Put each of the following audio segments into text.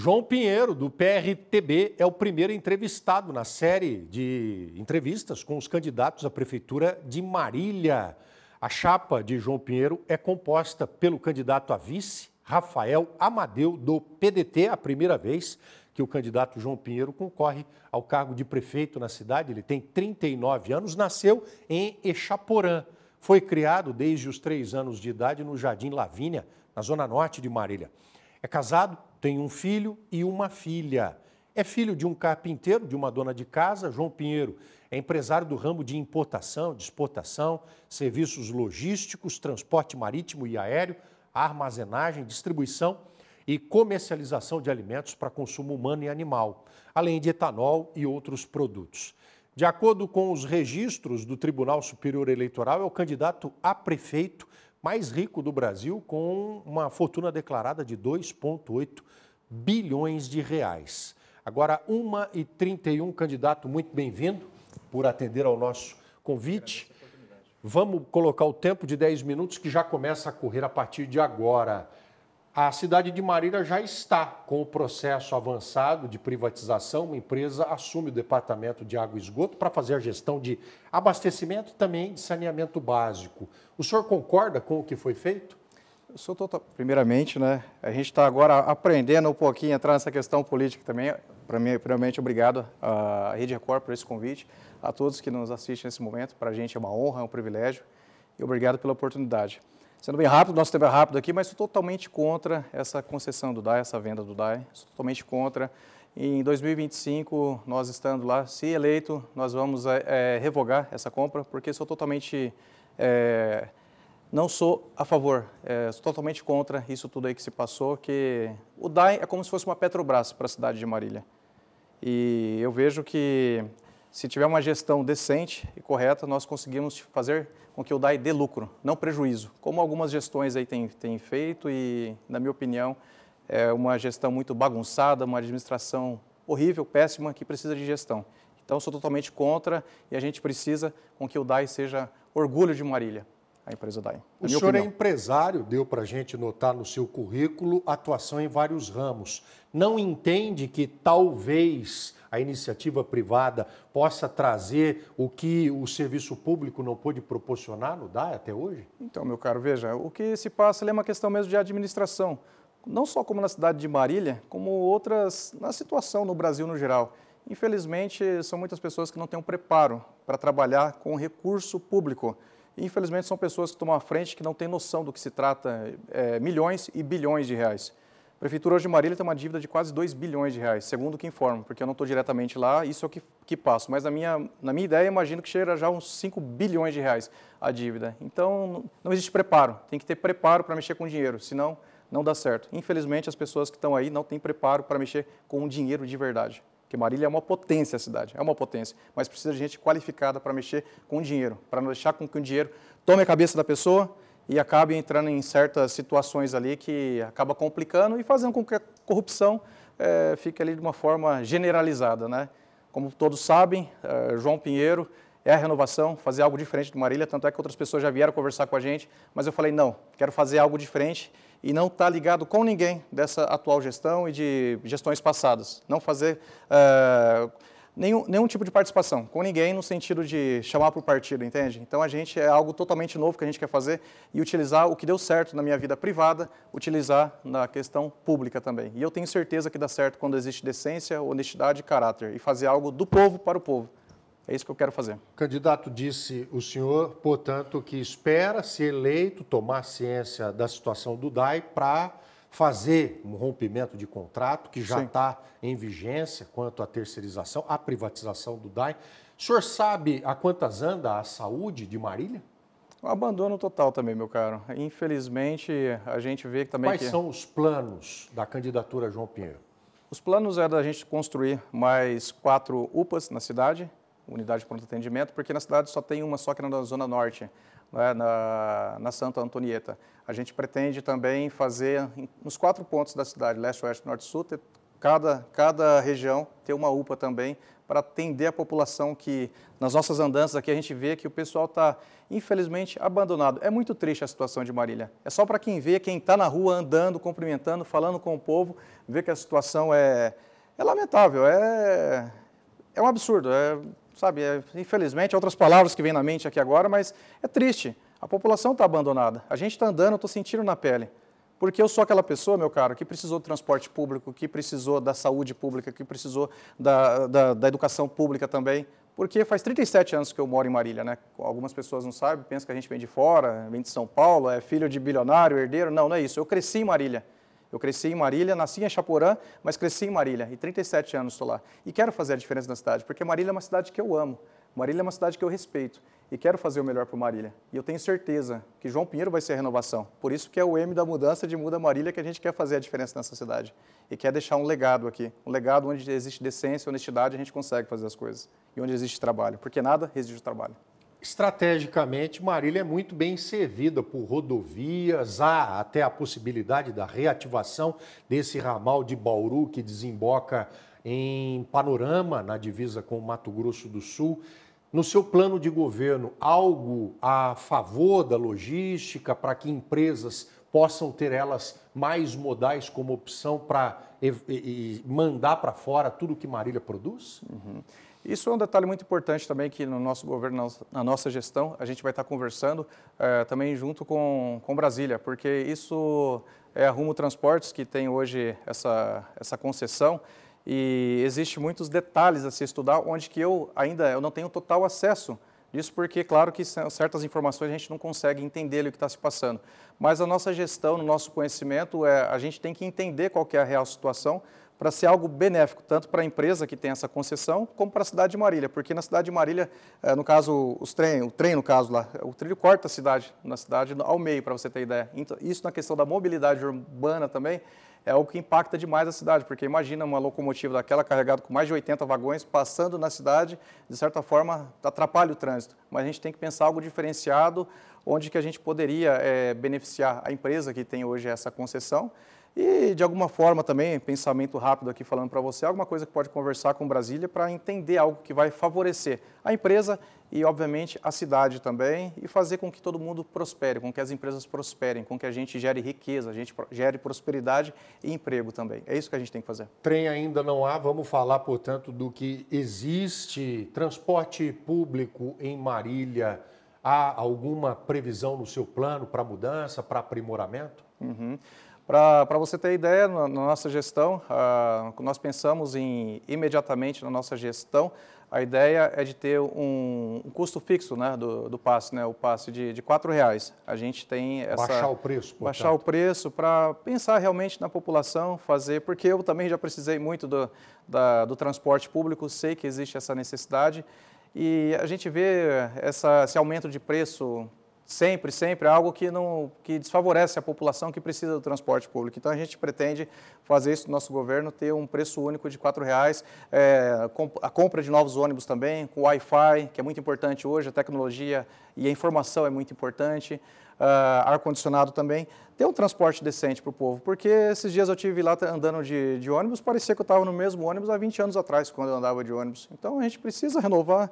João Pinheiro, do PRTB, é o primeiro entrevistado na série de entrevistas com os candidatos à Prefeitura de Marília. A chapa de João Pinheiro é composta pelo candidato a vice, Rafael Amadeu, do PDT, a primeira vez que o candidato João Pinheiro concorre ao cargo de prefeito na cidade. Ele tem 39 anos, nasceu em Echaporã. Foi criado desde os três anos de idade no Jardim Lavínia, na zona norte de Marília. É casado tem um filho e uma filha. É filho de um carpinteiro, de uma dona de casa, João Pinheiro. É empresário do ramo de importação, de exportação, serviços logísticos, transporte marítimo e aéreo, armazenagem, distribuição e comercialização de alimentos para consumo humano e animal, além de etanol e outros produtos. De acordo com os registros do Tribunal Superior Eleitoral, é o candidato a prefeito mais rico do Brasil, com uma fortuna declarada de 2,8 bilhões de reais. Agora, 1h31, candidato, muito bem-vindo por atender ao nosso convite. Vamos colocar o tempo de 10 minutos que já começa a correr a partir de agora. A cidade de Marília já está com o processo avançado de privatização. Uma empresa assume o departamento de água e esgoto para fazer a gestão de abastecimento e também de saneamento básico. O senhor concorda com o que foi feito? Eu sou total... Primeiramente, né, a gente está agora aprendendo um pouquinho, entrar nessa questão política também. Para mim, primeiramente, obrigado à Rede Record por esse convite, a todos que nos assistem nesse momento. Para a gente é uma honra, é um privilégio. E obrigado pela oportunidade. Sendo bem rápido, nosso tempo é rápido aqui, mas sou totalmente contra essa concessão do DAE, essa venda do DAE. Sou totalmente contra. Em 2025, nós estando lá, se eleito, nós vamos é, revogar essa compra, porque sou totalmente. É, não sou a favor, é, sou totalmente contra isso tudo aí que se passou, que o DAE é como se fosse uma Petrobras para a cidade de Marília. E eu vejo que se tiver uma gestão decente e correta, nós conseguimos fazer com que o DAI dê lucro, não prejuízo, como algumas gestões aí têm, têm feito e, na minha opinião, é uma gestão muito bagunçada, uma administração horrível, péssima, que precisa de gestão. Então, sou totalmente contra e a gente precisa com que o DAI seja orgulho de Marília a empresa O senhor é opinião. é empresário, deu para a gente notar no seu currículo atuação em vários ramos. Não entende que talvez a iniciativa privada possa trazer o que o serviço público não pôde proporcionar no DAE até hoje? Então, meu caro, veja, o que se passa é uma questão mesmo de administração, não só como na cidade de Marília, como outras, na situação no Brasil no geral. Infelizmente, são muitas pessoas que não têm um preparo para trabalhar com recurso público. E, infelizmente, são pessoas que tomam a frente que não têm noção do que se trata é, milhões e bilhões de reais. A Prefeitura hoje de Marília tem uma dívida de quase 2 bilhões de reais, segundo o que informo, porque eu não estou diretamente lá, isso é o que, que passo. Mas na minha, na minha ideia, imagino que cheira já uns 5 bilhões de reais a dívida. Então, não existe preparo, tem que ter preparo para mexer com dinheiro, senão não dá certo. Infelizmente, as pessoas que estão aí não têm preparo para mexer com o dinheiro de verdade. Porque Marília é uma potência a cidade, é uma potência, mas precisa de gente qualificada para mexer com o dinheiro, para não deixar com que o dinheiro tome a cabeça da pessoa e acabe entrando em certas situações ali que acaba complicando e fazendo com que a corrupção é, fique ali de uma forma generalizada, né? Como todos sabem, é, João Pinheiro é a renovação, fazer algo diferente do Marília, tanto é que outras pessoas já vieram conversar com a gente, mas eu falei, não, quero fazer algo diferente e não estar tá ligado com ninguém dessa atual gestão e de gestões passadas. Não fazer uh, nenhum, nenhum tipo de participação com ninguém no sentido de chamar para o partido, entende? Então a gente é algo totalmente novo que a gente quer fazer e utilizar o que deu certo na minha vida privada, utilizar na questão pública também. E eu tenho certeza que dá certo quando existe decência, honestidade e caráter e fazer algo do povo para o povo. É isso que eu quero fazer. O candidato disse o senhor, portanto, que espera, se eleito, tomar ciência da situação do DAI para fazer um rompimento de contrato que já está em vigência quanto à terceirização, à privatização do DAI. O senhor sabe a quantas anda a saúde de Marília? Um abandono total também, meu caro. Infelizmente, a gente vê que também. Quais que... são os planos da candidatura João Pinheiro? Os planos é da gente construir mais quatro UPAs na cidade, unidade de pronto atendimento, porque na cidade só tem uma só que é na Zona Norte, né, na, na Santa Antonieta. A gente pretende também fazer nos quatro pontos da cidade, leste, oeste, norte e sul, ter cada, cada região ter uma UPA também para atender a população que, nas nossas andanças aqui, a gente vê que o pessoal está, infelizmente, abandonado. É muito triste a situação de Marília. É só para quem vê, quem está na rua andando, cumprimentando, falando com o povo, vê que a situação é, é lamentável, é, é um absurdo. É, sabe, é, infelizmente, outras palavras que vêm na mente aqui agora, mas é triste. A população está abandonada. A gente está andando, estou sentindo na pele. Porque eu sou aquela pessoa, meu caro, que precisou do transporte público, que precisou da saúde pública, que precisou da, da, da educação pública também. Porque faz 37 anos que eu moro em Marília, né? Algumas pessoas não sabem, pensam que a gente vem de fora, vem de São Paulo, é filho de bilionário, herdeiro. Não, não é isso. Eu cresci em Marília. Eu cresci em Marília, nasci em Chaporã, mas cresci em Marília e 37 anos estou lá. E quero fazer a diferença na cidade, porque Marília é uma cidade que eu amo, Marília é uma cidade que eu respeito e quero fazer o melhor para Marília. E eu tenho certeza que João Pinheiro vai ser a renovação. Por isso que é o M da mudança de Muda Marília que a gente quer fazer a diferença nessa cidade e quer deixar um legado aqui, um legado onde existe decência, honestidade, a gente consegue fazer as coisas e onde existe trabalho, porque nada resiste o trabalho. Estrategicamente, Marília é muito bem servida por rodovias, há até a possibilidade da reativação desse ramal de Bauru que desemboca em Panorama, na divisa com o Mato Grosso do Sul. No seu plano de governo, algo a favor da logística para que empresas possam ter elas mais modais como opção para mandar para fora tudo que Marília produz? Uhum. Isso é um detalhe muito importante também que no nosso governo, na nossa gestão, a gente vai estar conversando eh, também junto com, com Brasília, porque isso é a Rumo Transportes que tem hoje essa, essa concessão e existe muitos detalhes a se estudar, onde que eu ainda eu não tenho total acesso disso, porque claro que certas informações a gente não consegue entender o que está se passando. Mas a nossa gestão, no nosso conhecimento, é, a gente tem que entender qual que é a real situação para ser algo benéfico, tanto para a empresa que tem essa concessão, como para a cidade de Marília, porque na cidade de Marília, eh, no caso, os trem, o trem, no caso lá, o trilho corta a cidade, na cidade ao meio, para você ter ideia. Então, isso na questão da mobilidade urbana também, é algo que impacta demais a cidade, porque imagina uma locomotiva daquela carregada com mais de 80 vagões passando na cidade, de certa forma atrapalha o trânsito. Mas a gente tem que pensar algo diferenciado, onde que a gente poderia é, beneficiar a empresa que tem hoje essa concessão, e, de alguma forma também, pensamento rápido aqui falando para você, alguma coisa que pode conversar com Brasília para entender algo que vai favorecer a empresa e, obviamente, a cidade também e fazer com que todo mundo prospere, com que as empresas prosperem, com que a gente gere riqueza, a gente gere prosperidade e emprego também. É isso que a gente tem que fazer. Trem ainda não há, vamos falar, portanto, do que existe transporte público em Marília. Há alguma previsão no seu plano para mudança, para aprimoramento? Uhum. Para você ter ideia, na, na nossa gestão, nós pensamos em imediatamente na nossa gestão, a ideia é de ter um, um custo fixo né, do, do, passe, né, o passe de, de R$ reais. A gente tem essa... Baixar o preço, portanto. Baixar o preço para pensar realmente na população, fazer... Porque eu também já precisei muito do, da, do transporte público, sei que existe essa necessidade. E a gente vê essa, esse aumento de preço sempre, sempre, é algo que, não, que desfavorece a população que precisa do transporte público. Então, a gente pretende fazer isso no nosso governo, ter um preço único de R$ 4,00, é, a compra de novos ônibus também, com Wi-Fi, que é muito importante hoje, a tecnologia e a informação é muito importante, uh, ar-condicionado também. Ter um transporte decente para o povo, porque esses dias eu tive lá andando de, de ônibus, parecia que eu estava no mesmo ônibus há 20 anos atrás, quando eu andava de ônibus. Então, a gente precisa renovar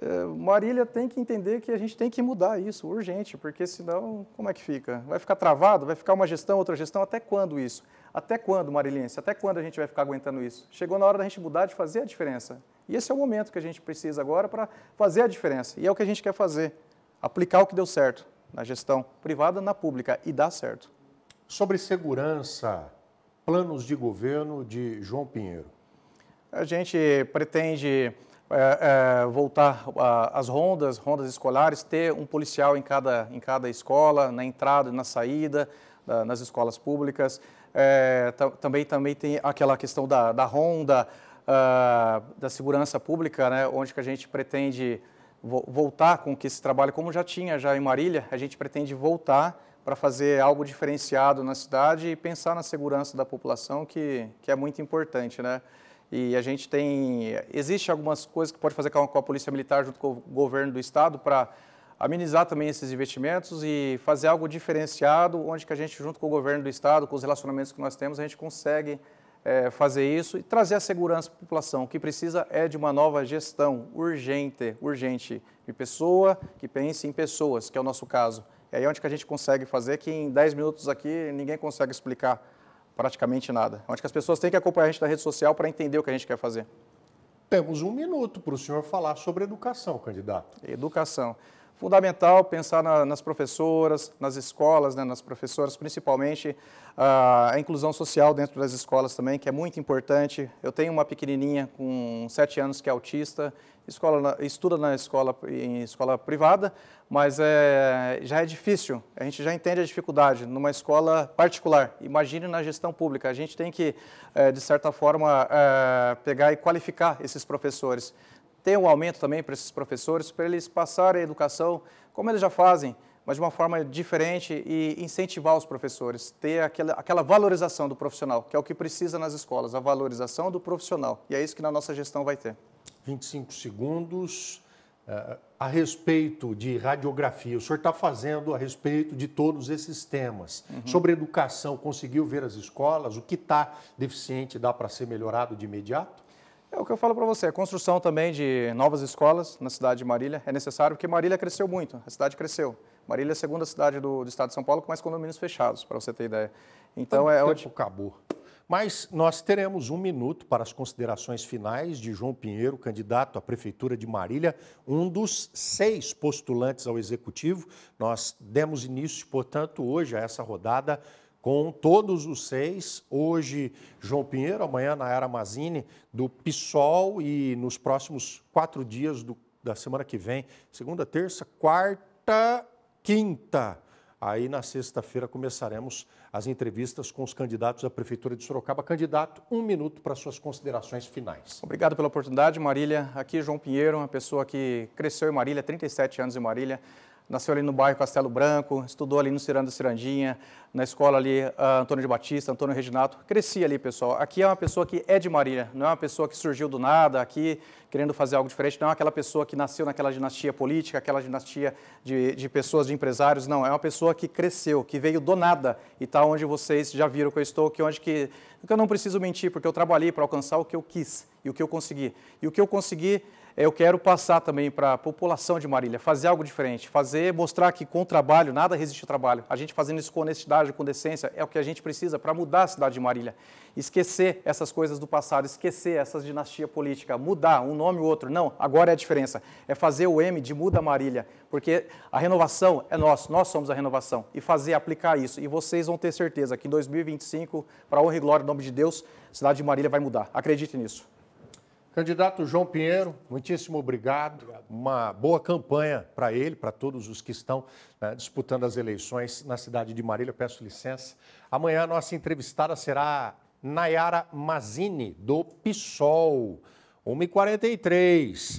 é, Marília tem que entender que a gente tem que mudar isso, urgente, porque senão como é que fica? Vai ficar travado? Vai ficar uma gestão, outra gestão? Até quando isso? Até quando, Marilhense? Até quando a gente vai ficar aguentando isso? Chegou na hora da gente mudar, de fazer a diferença. E esse é o momento que a gente precisa agora para fazer a diferença. E é o que a gente quer fazer: aplicar o que deu certo na gestão privada, na pública, e dá certo. Sobre segurança, planos de governo de João Pinheiro. A gente pretende é, é, voltar às rondas, rondas escolares, ter um policial em cada, em cada escola, na entrada e na saída, da, nas escolas públicas. É, também, também tem aquela questão da, da ronda, uh, da segurança pública, né, onde que a gente pretende vo voltar com que esse trabalho, como já tinha já em Marília, a gente pretende voltar para fazer algo diferenciado na cidade e pensar na segurança da população, que, que é muito importante, né? E a gente tem. Existe algumas coisas que pode fazer com a Polícia Militar junto com o governo do estado para amenizar também esses investimentos e fazer algo diferenciado, onde que a gente, junto com o governo do estado, com os relacionamentos que nós temos, a gente consegue é, fazer isso e trazer a segurança para a população. O que precisa é de uma nova gestão urgente, urgente, de pessoa que pense em pessoas, que é o nosso caso. É aí onde que a gente consegue fazer que em 10 minutos aqui ninguém consegue explicar praticamente nada. Onde que as pessoas têm que acompanhar a gente na rede social para entender o que a gente quer fazer. Temos um minuto para o senhor falar sobre educação, candidato. Educação fundamental pensar na, nas professoras, nas escolas, né, nas professoras, principalmente a, ah, a inclusão social dentro das escolas também, que é muito importante. Eu tenho uma pequenininha com sete anos que é autista, escola, estuda na escola em escola privada, mas é, já é difícil. A gente já entende a dificuldade numa escola particular. Imagine na gestão pública. A gente tem que, é, de certa forma, é, pegar e qualificar esses professores. Tem um aumento também para esses professores, para eles passarem a educação, como eles já fazem, mas de uma forma diferente e incentivar os professores, ter aquela, aquela valorização do profissional, que é o que precisa nas escolas, a valorização do profissional. E é isso que na nossa gestão vai ter. 25 segundos. Eh, a respeito de radiografia, o senhor está fazendo a respeito de todos esses temas. Uhum. Sobre educação, conseguiu ver as escolas? O que está deficiente dá para ser melhorado de imediato? É o que eu falo para você, a construção também de novas escolas na cidade de Marília é necessário, porque Marília cresceu muito, a cidade cresceu. Marília é a segunda cidade do, do estado de São Paulo com mais condomínios fechados, para você ter ideia. Então, então é onde... acabou. Mas nós teremos um minuto para as considerações finais de João Pinheiro, candidato à Prefeitura de Marília, um dos seis postulantes ao Executivo. Nós demos início, portanto, hoje a essa rodada com todos os seis, hoje João Pinheiro, amanhã Nayara Mazini, do PSOL e nos próximos quatro dias do, da semana que vem, segunda, terça, quarta, quinta. Aí na sexta-feira começaremos as entrevistas com os candidatos à Prefeitura de Sorocaba. Candidato, um minuto para suas considerações finais. Obrigado pela oportunidade, Marília. Aqui João Pinheiro, uma pessoa que cresceu em Marília, 37 anos em Marília nasceu ali no bairro Castelo Branco, estudou ali no Ciranda Cirandinha, na escola ali uh, Antônio de Batista, Antônio Reginato, cresci ali, pessoal. Aqui é uma pessoa que é de Marília, não é uma pessoa que surgiu do nada aqui, querendo fazer algo diferente, não é aquela pessoa que nasceu naquela dinastia política, aquela dinastia de, de pessoas, de empresários, não, é uma pessoa que cresceu, que veio do nada e está onde vocês já viram que eu estou, que onde que, que eu não preciso mentir, porque eu trabalhei para alcançar o que eu quis e o que eu consegui. E o que eu consegui eu quero passar também para a população de Marília, fazer algo diferente, fazer, mostrar que com trabalho, nada resiste ao trabalho. A gente fazendo isso com honestidade, com decência, é o que a gente precisa para mudar a cidade de Marília. Esquecer essas coisas do passado, esquecer essas dinastia política, mudar um nome ou outro. Não, agora é a diferença. É fazer o M de Muda Marília, porque a renovação é nós, nós somos a renovação. E fazer, aplicar isso. E vocês vão ter certeza que em 2025, para honra e glória, em nome de Deus, a cidade de Marília vai mudar. Acredite nisso. Candidato João Pinheiro, muitíssimo obrigado. obrigado. Uma boa campanha para ele, para todos os que estão né, disputando as eleições na cidade de Marília. peço licença. Amanhã a nossa entrevistada será Nayara Mazini, do PSOL. 1h43.